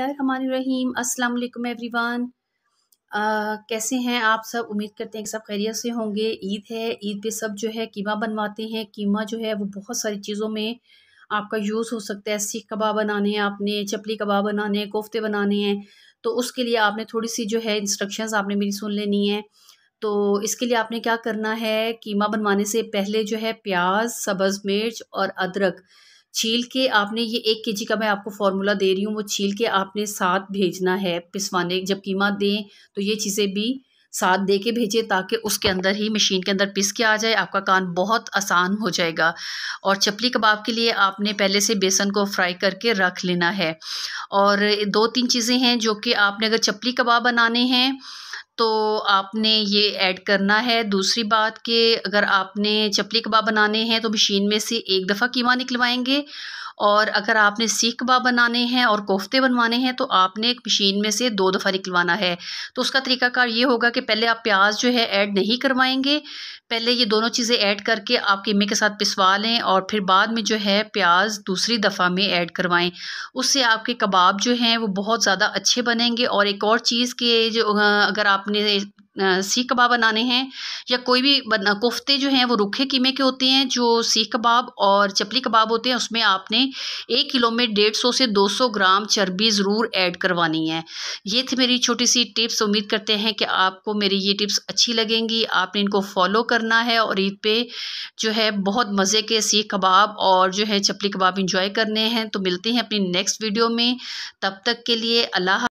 रहीम अस्सलाम वालेकुम एवरीवन कैसे हैं आप सब उम्मीद करते हैं कि सब खैरियत से होंगे ईद है ईद पे सब जो है कीमा बनवाते हैं कीमा जो है वो बहुत सारी चीज़ों में आपका यूज़ हो सकता है सीख कबाब बनाने हैं आपने चपली कबाब बनाने हैं कोफ्ते बनाने हैं तो उसके लिए आपने थोड़ी सी जो है इंस्ट्रक्शन आपने मेरी सुन लेनी है तो इसके लिए आपने क्या करना है कीमा बनवाने से पहले जो है प्याज सब्ज़ मिर्च और अदरक छील के आपने ये एक के का मैं आपको फार्मूला दे रही हूँ वो छील के आपने साथ भेजना है पिसवाने जब कीमा दें तो ये चीज़ें भी साथ दे के भेजें ताकि उसके अंदर ही मशीन के अंदर पिस के आ जाए आपका कान बहुत आसान हो जाएगा और चपली कबाब के लिए आपने पहले से बेसन को फ्राई करके रख लेना है और दो तीन चीज़ें हैं जो कि आपने अगर चपली कबाब बनाने हैं तो आपने ये ऐड करना है दूसरी बात कि अगर आपने चपली कबाब बनाने हैं तो मशीन में से एक दफ़ा कीमा निकलवाएंगे और अगर आपने सीख कबाब बनाने हैं और कोफ्ते बनवाने हैं तो आपने एक मशीन में से दो दफ़ा निकलवाना है तो उसका तरीकाकार ये होगा कि पहले आप प्याज जो है ऐड नहीं करवाएंगे पहले ये दोनों चीज़ें ऐड करके आप कीमे के साथ पिसवा लें और फिर बाद में जो है प्याज दूसरी दफ़ा में ऐड करवाएं उससे आपके कबाब जो हैं वो बहुत ज़्यादा अच्छे बनेंगे और एक और चीज़ के जो अगर आपने सीख कबाब बनाने हैं या कोई भी बना कोफ्ते जो हैं वो रुखे कीमे के होते हैं जो सीख कबाब और चपली कबाब होते हैं उसमें आपने एक किलो में डेढ़ सौ से दो सौ ग्राम चर्बी ज़रूर ऐड करवानी है ये थी मेरी छोटी सी टिप्स उम्मीद करते हैं कि आपको मेरी ये टिप्स अच्छी लगेंगी आपने इनको फॉलो करना है और ईद पर जो है बहुत मज़े के सीख कबाब और जो है चपली कबाब इंजॉय करने हैं तो मिलते हैं अपनी नेक्स्ट वीडियो में तब तक के लिए अल्लाह